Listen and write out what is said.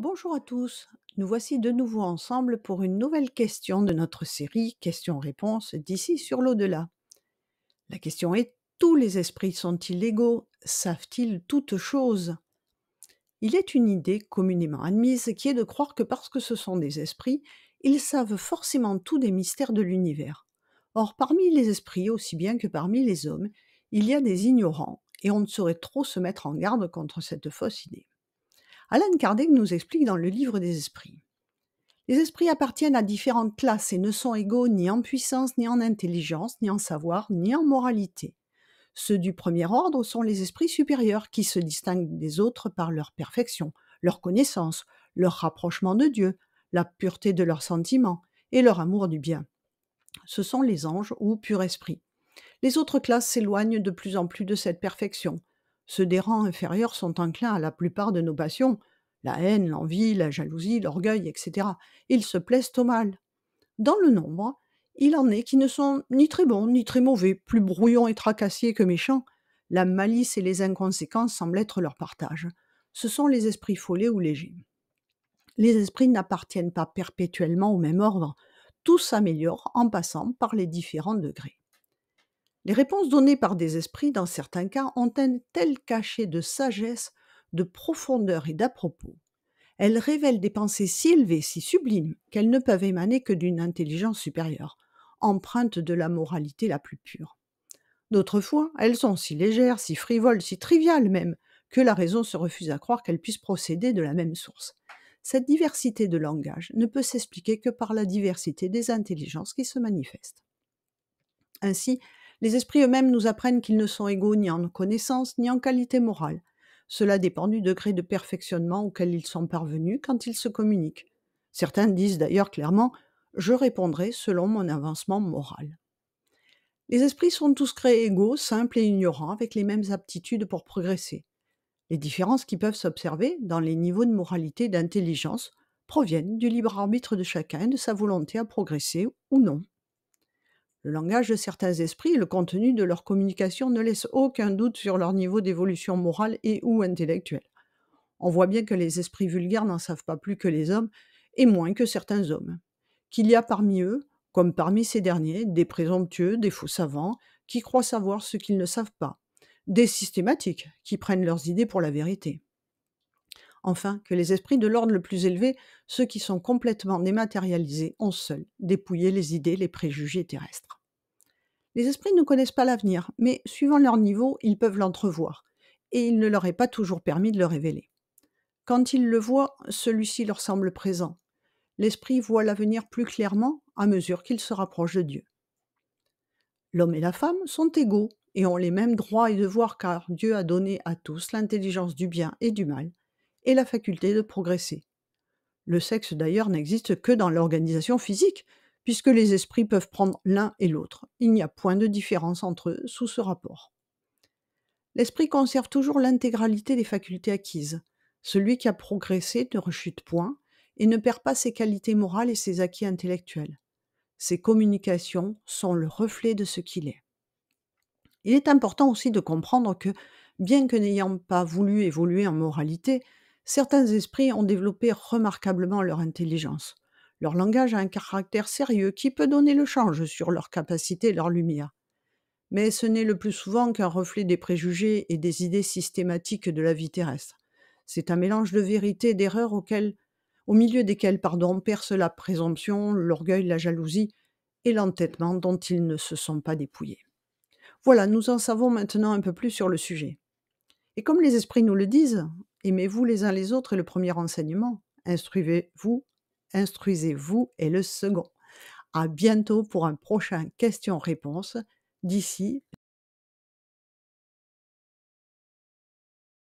Bonjour à tous, nous voici de nouveau ensemble pour une nouvelle question de notre série Questions-réponses d'ici sur l'au-delà. La question est Tous les esprits sont-ils égaux Savent-ils toutes choses Il est une idée communément admise qui est de croire que parce que ce sont des esprits, ils savent forcément tous des mystères de l'univers. Or, parmi les esprits, aussi bien que parmi les hommes, il y a des ignorants, et on ne saurait trop se mettre en garde contre cette fausse idée. Alan Kardec nous explique dans le livre des esprits. Les esprits appartiennent à différentes classes et ne sont égaux ni en puissance, ni en intelligence, ni en savoir, ni en moralité. Ceux du premier ordre sont les esprits supérieurs qui se distinguent des autres par leur perfection, leur connaissance, leur rapprochement de Dieu, la pureté de leurs sentiments et leur amour du bien. Ce sont les anges ou purs esprits. Les autres classes s'éloignent de plus en plus de cette perfection, ceux des rangs inférieurs sont enclins à la plupart de nos passions, la haine, l'envie, la jalousie, l'orgueil, etc. Ils se plaisent au mal. Dans le nombre, il en est qui ne sont ni très bons ni très mauvais, plus brouillons et tracassiers que méchants. La malice et les inconséquences semblent être leur partage. Ce sont les esprits follets ou légers. Les esprits n'appartiennent pas perpétuellement au même ordre, Tout s'améliore en passant par les différents degrés. Les réponses données par des esprits, dans certains cas, ont un tel cachet de sagesse, de profondeur et d'à-propos. Elles révèlent des pensées si élevées, si sublimes, qu'elles ne peuvent émaner que d'une intelligence supérieure, empreinte de la moralité la plus pure. D'autres fois, elles sont si légères, si frivoles, si triviales même, que la raison se refuse à croire qu'elles puissent procéder de la même source. Cette diversité de langage ne peut s'expliquer que par la diversité des intelligences qui se manifestent. Ainsi, les esprits eux-mêmes nous apprennent qu'ils ne sont égaux ni en connaissance ni en qualité morale. Cela dépend du degré de perfectionnement auquel ils sont parvenus quand ils se communiquent. Certains disent d'ailleurs clairement Je répondrai selon mon avancement moral. Les esprits sont tous créés égaux, simples et ignorants, avec les mêmes aptitudes pour progresser. Les différences qui peuvent s'observer dans les niveaux de moralité et d'intelligence proviennent du libre arbitre de chacun et de sa volonté à progresser ou non. Le langage de certains esprits et le contenu de leur communication ne laissent aucun doute sur leur niveau d'évolution morale et ou intellectuelle. On voit bien que les esprits vulgaires n'en savent pas plus que les hommes, et moins que certains hommes. Qu'il y a parmi eux, comme parmi ces derniers, des présomptueux, des faux savants, qui croient savoir ce qu'ils ne savent pas, des systématiques, qui prennent leurs idées pour la vérité. Enfin, que les esprits de l'ordre le plus élevé, ceux qui sont complètement dématérialisés, ont seuls dépouillé les idées, les préjugés terrestres. Les esprits ne connaissent pas l'avenir, mais suivant leur niveau, ils peuvent l'entrevoir, et il ne leur est pas toujours permis de le révéler. Quand ils le voient, celui-ci leur semble présent. L'esprit voit l'avenir plus clairement à mesure qu'il se rapproche de Dieu. L'homme et la femme sont égaux et ont les mêmes droits et devoirs car Dieu a donné à tous l'intelligence du bien et du mal et la faculté de progresser. Le sexe d'ailleurs n'existe que dans l'organisation physique, puisque les esprits peuvent prendre l'un et l'autre. Il n'y a point de différence entre eux sous ce rapport. L'esprit conserve toujours l'intégralité des facultés acquises. Celui qui a progressé ne rechute point et ne perd pas ses qualités morales et ses acquis intellectuels. Ses communications sont le reflet de ce qu'il est. Il est important aussi de comprendre que, bien que n'ayant pas voulu évoluer en moralité, certains esprits ont développé remarquablement leur intelligence. Leur langage a un caractère sérieux qui peut donner le change sur leur capacité et leur lumière. Mais ce n'est le plus souvent qu'un reflet des préjugés et des idées systématiques de la vie terrestre. C'est un mélange de vérité et d'erreur au milieu desquels pardon, perce la présomption, l'orgueil, la jalousie et l'entêtement dont ils ne se sont pas dépouillés. Voilà, nous en savons maintenant un peu plus sur le sujet. Et comme les esprits nous le disent, Aimez-vous les uns les autres est le premier enseignement. Instruisez-vous, instruisez-vous est le second. À bientôt pour un prochain question-réponse. D'ici,